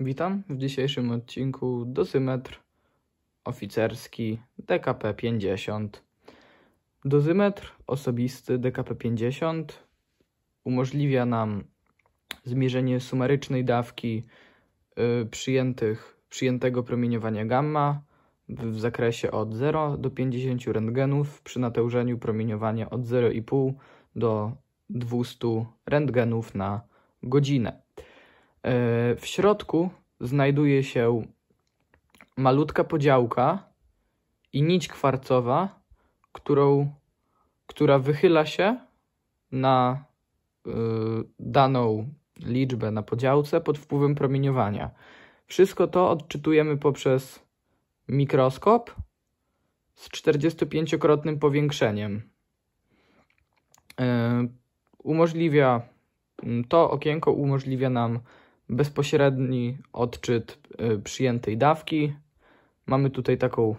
Witam w dzisiejszym odcinku dozymetr oficerski DKP 50. Dozymetr osobisty DKP 50 umożliwia nam zmierzenie sumarycznej dawki y, przyjętych, przyjętego promieniowania gamma w zakresie od 0 do 50 rentgenów przy natężeniu promieniowania od 0,5 do 200 rentgenów na godzinę. E, w środku znajduje się malutka podziałka i nić kwarcowa, którą, która wychyla się na e, daną liczbę na podziałce pod wpływem promieniowania. Wszystko to odczytujemy poprzez mikroskop z 45-krotnym powiększeniem. E, umożliwia mm, to okienko umożliwia nam bezpośredni odczyt y, przyjętej dawki. Mamy tutaj taką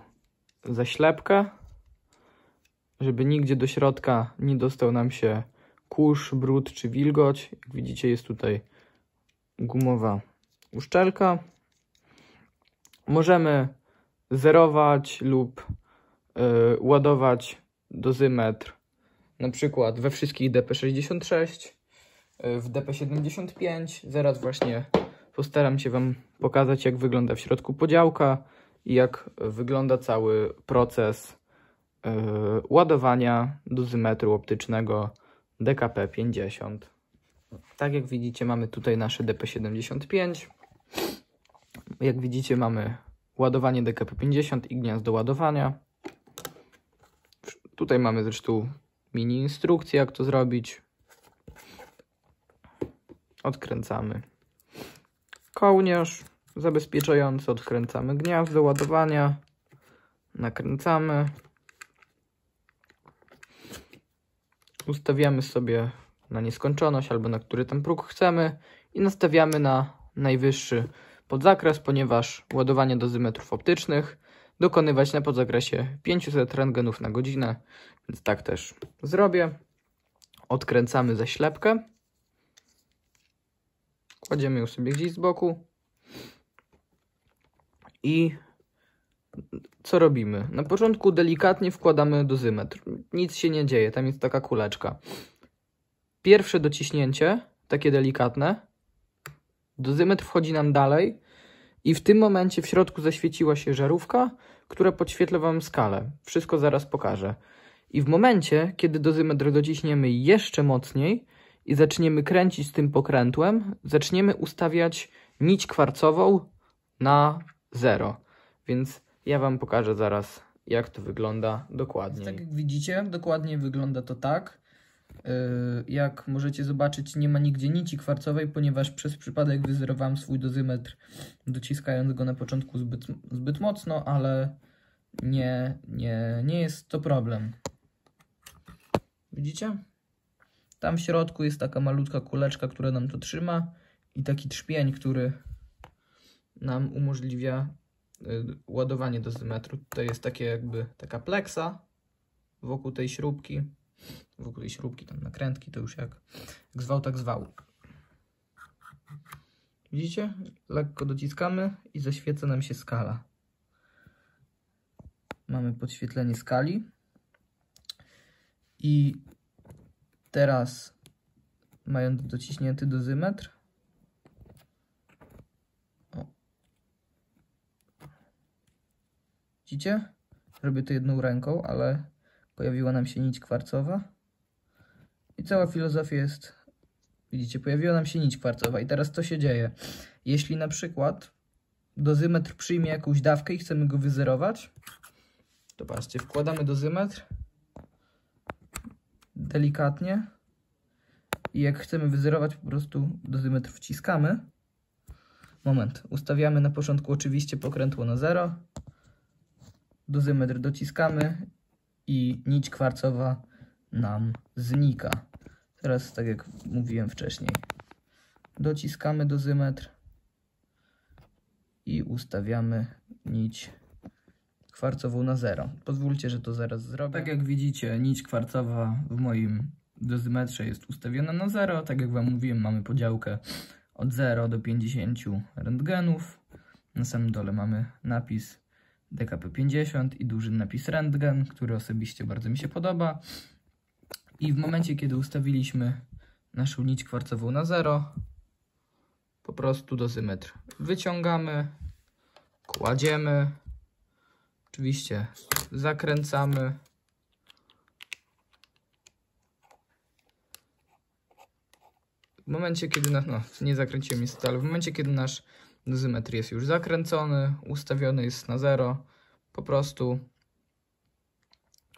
zaślepkę, żeby nigdzie do środka nie dostał nam się kurz, brud czy wilgoć. Jak widzicie jest tutaj gumowa uszczelka. Możemy zerować lub yy, ładować dozymetr na przykład we wszystkich DP66 E, w DP75. Zaraz właśnie postaram się Wam pokazać, jak wygląda w środku podziałka i jak wygląda cały proces e, ładowania dozymetru optycznego DKP50. Tak jak widzicie, mamy tutaj nasze DP75. Jak widzicie, mamy ładowanie DKP50 i gniazdo ładowania. Tutaj mamy zresztą mini instrukcję, jak to zrobić odkręcamy kołnierz zabezpieczający, odkręcamy gniazdo ładowania, nakręcamy, ustawiamy sobie na nieskończoność albo na który tam próg chcemy i nastawiamy na najwyższy podzakres, ponieważ ładowanie dozymetrów optycznych dokonywać na podzakresie 500 rentgenów na godzinę, więc tak też zrobię. Odkręcamy zaślepkę Kładziemy ją sobie gdzieś z boku. I co robimy? Na początku delikatnie wkładamy dozymetr. Nic się nie dzieje, tam jest taka kuleczka. Pierwsze dociśnięcie, takie delikatne. Dozymetr wchodzi nam dalej i w tym momencie w środku zaświeciła się żarówka, która podświetla Wam skalę. Wszystko zaraz pokażę. I w momencie, kiedy dozymetr dociśniemy jeszcze mocniej, i zaczniemy kręcić tym pokrętłem, zaczniemy ustawiać nić kwarcową na 0. Więc ja Wam pokażę zaraz, jak to wygląda dokładnie. Tak jak widzicie, dokładnie wygląda to tak. Y, jak możecie zobaczyć, nie ma nigdzie nici kwarcowej, ponieważ przez przypadek wyzerowałem swój dozymetr, dociskając go na początku zbyt, zbyt mocno, ale nie, nie, nie jest to problem. Widzicie? Tam w środku jest taka malutka kuleczka, która nam to trzyma i taki trzpień, który nam umożliwia y, ładowanie dozymetru. Tutaj jest takie jakby taka pleksa wokół tej śrubki. Wokół tej śrubki, tam nakrętki, to już jak, jak zwał, tak zwał. Widzicie? Lekko dociskamy i zaświeca nam się skala. Mamy podświetlenie skali. I Teraz mając dociśnięty dozymetr. O. Widzicie? Robię to jedną ręką, ale pojawiła nam się nić kwarcowa. I cała filozofia jest... Widzicie, pojawiła nam się nić kwarcowa. I teraz co się dzieje? Jeśli na przykład dozymetr przyjmie jakąś dawkę i chcemy go wyzerować, to patrzcie, wkładamy dozymetr delikatnie. I jak chcemy wyzerować, po prostu dozymetr wciskamy. Moment, ustawiamy na początku oczywiście pokrętło na 0. Dozymetr dociskamy i nić kwarcowa nam znika. Teraz, tak jak mówiłem wcześniej, dociskamy dozymetr i ustawiamy nić kwarcową na 0. Pozwólcie, że to zaraz zrobię. Tak jak widzicie, nić kwarcowa w moim dozymetrze jest ustawiona na 0. Tak jak Wam mówiłem, mamy podziałkę od 0 do 50 rentgenów. Na samym dole mamy napis DKP50 i duży napis rentgen, który osobiście bardzo mi się podoba. I w momencie, kiedy ustawiliśmy naszą nić kwarcową na 0, po prostu dozymetr wyciągamy, kładziemy, Oczywiście zakręcamy. W momencie, kiedy... Na, no, nie zakręciłem niestety, ale w momencie, kiedy nasz dozymetr jest już zakręcony, ustawiony jest na zero, po prostu...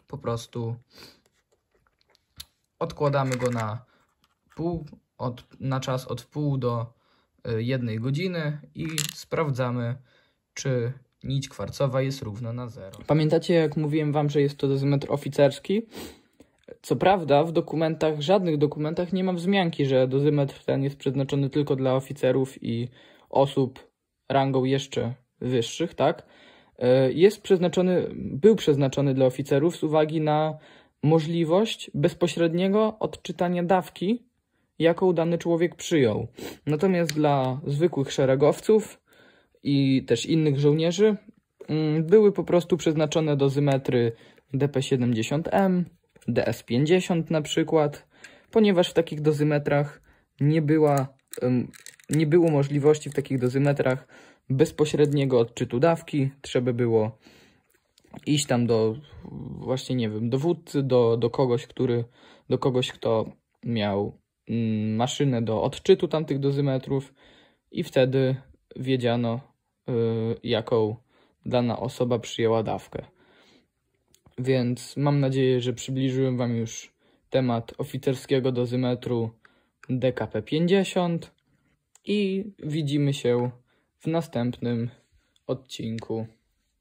Po prostu odkładamy go na pół, od, na czas od pół do y, jednej godziny i sprawdzamy, czy Nić kwarcowa jest równa na zero. Pamiętacie, jak mówiłem wam, że jest to dozymetr oficerski? Co prawda, w dokumentach, żadnych dokumentach nie ma wzmianki, że dozymetr ten jest przeznaczony tylko dla oficerów i osób rangą jeszcze wyższych, tak? E, jest przeznaczony, był przeznaczony dla oficerów z uwagi na możliwość bezpośredniego odczytania dawki, jaką dany człowiek przyjął. Natomiast dla zwykłych szeregowców i też innych żołnierzy mm, były po prostu przeznaczone do zymetry DP70M, DS50 na przykład, ponieważ w takich dozymetrach nie, była, nie było możliwości w takich dozymetrach bezpośredniego odczytu dawki. Trzeba było iść tam do właśnie, nie wiem, dowódcy, do, do kogoś, który, do kogoś, kto miał mm, maszynę do odczytu tamtych dozymetrów i wtedy wiedziano, y, jaką dana osoba przyjęła dawkę. Więc mam nadzieję, że przybliżyłem Wam już temat oficerskiego dozymetru DKP-50 i widzimy się w następnym odcinku.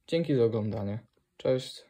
Dzięki za oglądanie. Cześć.